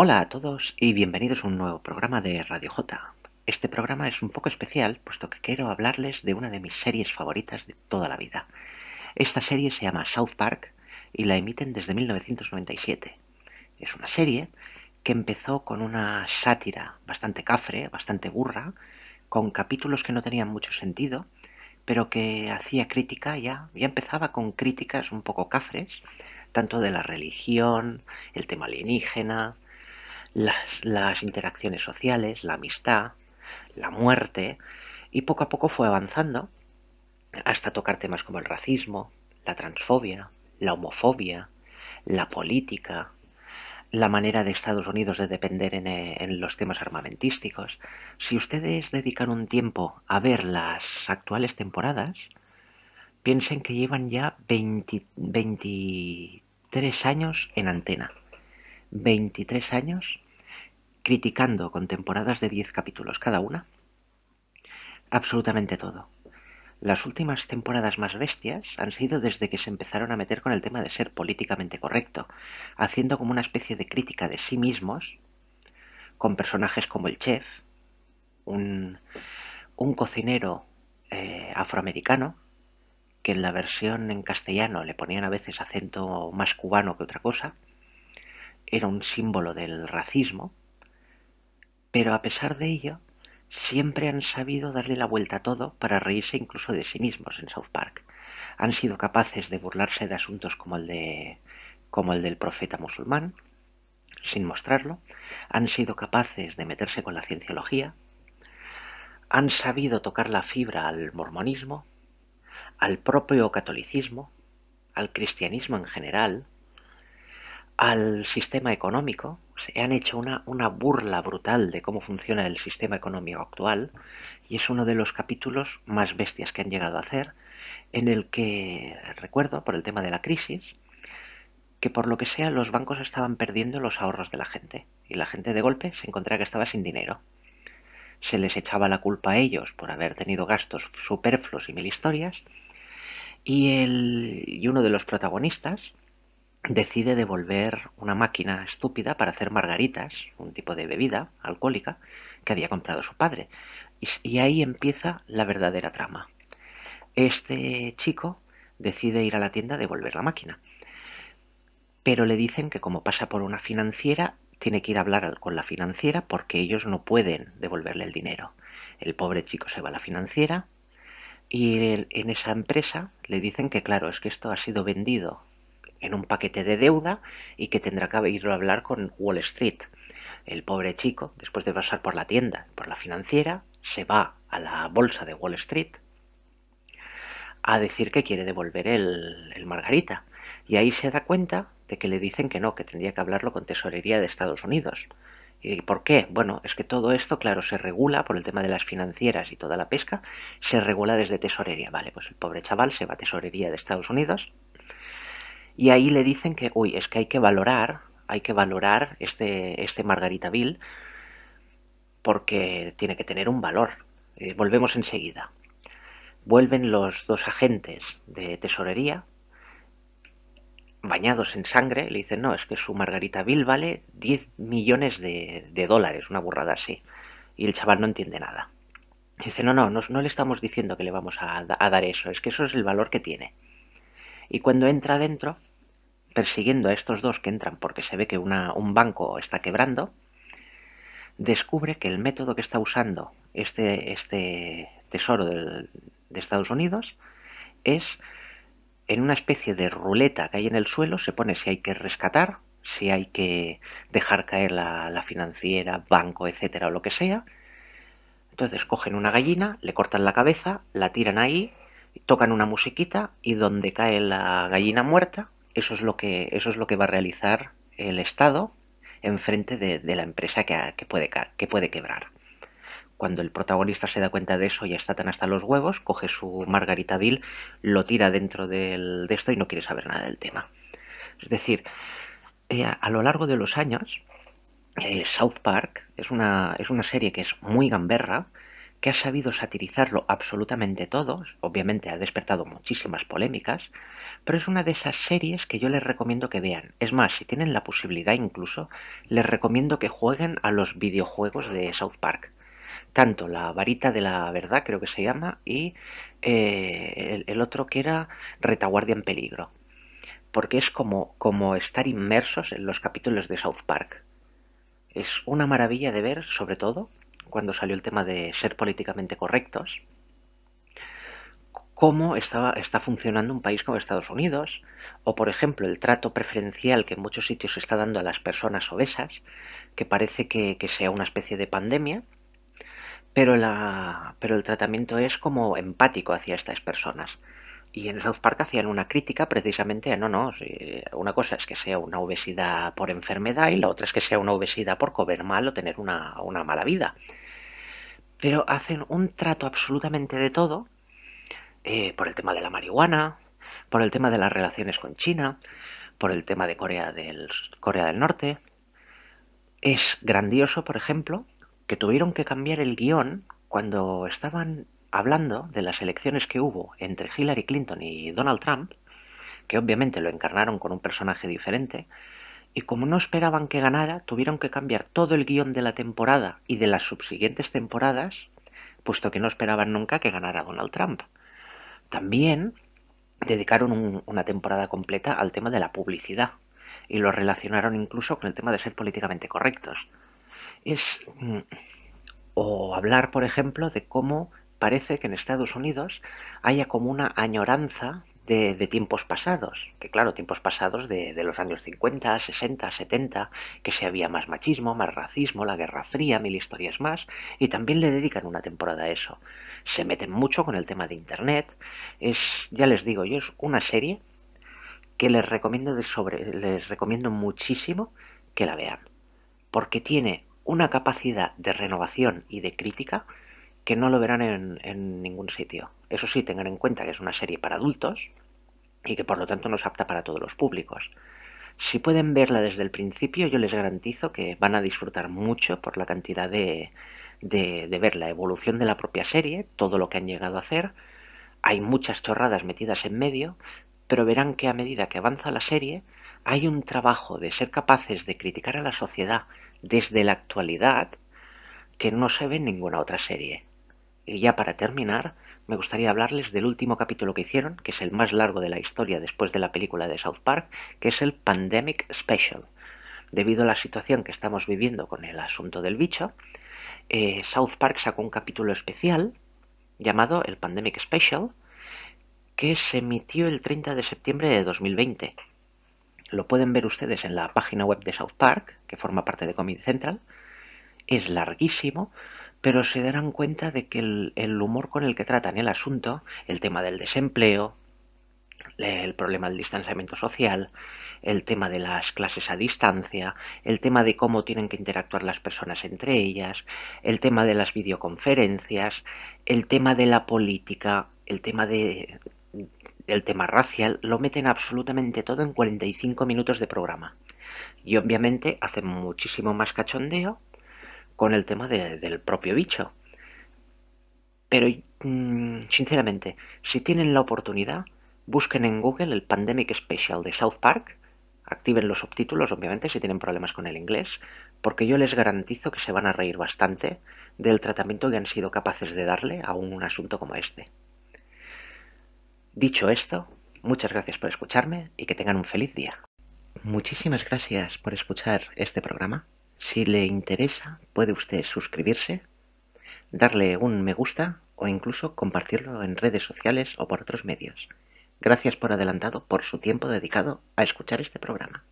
Hola a todos y bienvenidos a un nuevo programa de Radio J. Este programa es un poco especial puesto que quiero hablarles de una de mis series favoritas de toda la vida. Esta serie se llama South Park y la emiten desde 1997. Es una serie que empezó con una sátira bastante cafre, bastante burra, con capítulos que no tenían mucho sentido, pero que hacía crítica ya, ya empezaba con críticas un poco cafres, tanto de la religión, el tema alienígena, las, interacciones sociales, la amistad, la muerte, y poco a poco fue avanzando hasta tocar temas como el racismo, la transfobia, la homofobia, la política, la manera de Estados Unidos de depender en, eh, los temas armamentísticos. Si ustedes dedican un tiempo a ver las actuales temporadas, piensen que llevan ya 20, 23 años en antena. 23 años criticando con temporadas de 10 capítulos cada una, absolutamente todo. Las últimas temporadas más bestias han sido desde que se empezaron a meter con el tema de ser políticamente correcto, haciendo como una especie de crítica de sí mismos, con personajes como el chef, un, un cocinero eh, afroamericano, que en la versión en castellano le ponían a veces acento más cubano que otra cosa, era un símbolo del racismo, pero a pesar de ello, siempre han sabido darle la vuelta a todo para reírse incluso de sí mismos en South Park. Han sido capaces de burlarse de asuntos como el, de, como el del profeta musulmán, sin mostrarlo. Han sido capaces de meterse con la cienciología. Han sabido tocar la fibra al mormonismo, al propio catolicismo, al cristianismo en general, al sistema económico, se han hecho una, burla brutal de cómo funciona el sistema económico actual y es uno de los capítulos más bestias que han llegado a hacer en el que, recuerdo, por el tema de la crisis, que por lo que sea los bancos estaban perdiendo los ahorros de la gente y la gente de golpe se encontraba que estaba sin dinero. Se les echaba la culpa a ellos por haber tenido gastos superfluos y mil historias y, el, y uno de los protagonistas decide devolver una máquina estúpida para hacer margaritas, un tipo de bebida alcohólica que había comprado su padre. Y, ahí empieza la verdadera trama. Este chico decide ir a la tienda a devolver la máquina. Pero le dicen que como pasa por una financiera, tiene que ir a hablar con la financiera porque ellos no pueden devolverle el dinero. El pobre chico se va a la financiera y en esa empresa le dicen que claro, es que esto ha sido vendido en un paquete de deuda y que tendrá que irlo a hablar con Wall Street. El pobre chico, después de pasar por la tienda, por la financiera, se va a la bolsa de Wall Street a decir que quiere devolver el, el margarita. Y ahí se da cuenta de que le dicen que no, que tendría que hablarlo con Tesorería de Estados Unidos. ¿Y por qué? Bueno, es que todo esto, claro, se regula por el tema de las financieras y toda la pesca, se regula desde tesorería. Vale, pues el pobre chaval se va a tesorería de Estados Unidos, y ahí le dicen que, uy, es que hay que valorar, hay que valorar este, este Margarita Bill porque tiene que tener un valor. Eh, volvemos enseguida. Vuelven los dos agentes de tesorería bañados en sangre, le dicen, no, es que su Margarita Bill vale 10 millones de, dólares, una burrada así. Y el chaval no entiende nada. Dice, no, no, no, le estamos diciendo que le vamos a, a, dar eso, es que eso es el valor que tiene. Y cuando entra adentro, persiguiendo a estos dos que entran porque se ve que un banco está quebrando, descubre que el método que está usando este, este tesoro de Estados Unidos es en una especie de ruleta que hay en el suelo, se pone si hay que rescatar, si hay que dejar caer la, la financiera, banco, etcétera, o lo que sea. Entonces cogen una gallina, le cortan la cabeza, la tiran ahí, tocan una musiquita y donde cae la gallina muerta, eso es lo que, eso es lo que va a realizar el Estado en frente de, la empresa que, que, puede, quebrar. Cuando el protagonista se da cuenta de eso, y está tan hasta los huevos, coge su Margarita Bill, lo tira dentro de esto y no quiere saber nada del tema. Es decir, eh, a, lo largo de los años, eh, South Park es es una serie que es muy gamberra, que ha sabido satirizarlo absolutamente todos, obviamente ha despertado muchísimas polémicas, pero es una de esas series que yo les recomiendo que vean. Es más, si tienen la posibilidad incluso, les recomiendo que jueguen a los videojuegos de South Park. Tanto la varita de la verdad, creo que se llama, y eh, el, otro que era retaguardia en peligro. Porque es como, como estar inmersos en los capítulos de South Park. Es una maravilla de ver, sobre todo, cuando salió el tema de ser políticamente correctos, cómo está funcionando un país como Estados Unidos, o por ejemplo el trato preferencial que en muchos sitios se está dando a las personas obesas, que parece que, sea una especie de pandemia, pero, pero el tratamiento es como empático hacia estas personas. Y en South Park hacían una crítica precisamente a, no, no, una cosa es que sea una obesidad por enfermedad y la otra es que sea una obesidad por comer mal o tener una, mala vida. Pero hacen un trato absolutamente de todo, eh, por el tema de la marihuana, por el tema de las relaciones con China, por el tema de Corea del, Corea del Norte. Es grandioso, por ejemplo, que tuvieron que cambiar el guión cuando estaban hablando de las elecciones que hubo entre Hillary Clinton y Donald Trump, que obviamente lo encarnaron con un personaje diferente, y como no esperaban que ganara, tuvieron que cambiar todo el guión de la temporada y de las subsiguientes temporadas, puesto que no esperaban nunca que ganara Donald Trump. También dedicaron una temporada completa al tema de la publicidad y lo relacionaron incluso con el tema de ser políticamente correctos. Es. Mm, o hablar, por ejemplo, de cómo parece que en Estados Unidos haya como una añoranza de, tiempos pasados, que claro, tiempos pasados de, los años 50, 60, 70, que se había más machismo, más racismo, la Guerra Fría, mil historias más, y también le dedican una temporada a eso. Se meten mucho con el tema de Internet, es, ya les digo yo, es una serie que les recomiendo, de sobre, les recomiendo muchísimo que la vean, porque tiene una capacidad de renovación y de crítica que no lo verán en, ningún sitio. Eso sí, tengan en cuenta que es una serie para adultos y que por lo tanto no es apta para todos los públicos. Si pueden verla desde el principio, yo les garantizo que van a disfrutar mucho por la cantidad de, de, ver la evolución de la propia serie, todo lo que han llegado a hacer. Hay muchas chorradas metidas en medio, pero verán que a medida que avanza la serie, hay un trabajo de ser capaces de criticar a la sociedad desde la actualidad que no se ve en ninguna otra serie. Y ya para terminar, me gustaría hablarles del último capítulo que hicieron, que es el más largo de la historia después de la película de South Park, que es el Pandemic Special. Debido a la situación que estamos viviendo con el asunto del bicho, eh, South Park sacó un capítulo especial llamado el Pandemic Special, que se emitió el 30 de septiembre de 2020. Lo pueden ver ustedes en la página web de South Park, que forma parte de Comedy Central. Es larguísimo, pero se darán cuenta de que el, humor con el que tratan el asunto, el tema del desempleo, el problema del distanciamiento social, el tema de las clases a distancia, el tema de cómo tienen que interactuar las personas entre ellas, el tema de las videoconferencias, el tema de la política, el tema de el tema racial, lo meten absolutamente todo en 45 minutos de programa. Y obviamente hacen muchísimo más cachondeo con el tema del propio bicho. Pero, mm, sinceramente, si tienen la oportunidad, busquen en Google el Pandemic Special de South Park, activen los subtítulos, obviamente, si tienen problemas con el inglés, porque yo les garantizo que se van a reír bastante del tratamiento que han sido capaces de darle a un asunto como este. Dicho esto, muchas gracias por escucharme y que tengan un feliz día. Muchísimas gracias por escuchar este programa. Si le interesa, puede usted suscribirse, darle un me gusta o incluso compartirlo en redes sociales o por otros medios. Gracias por adelantado por su tiempo dedicado a escuchar este programa.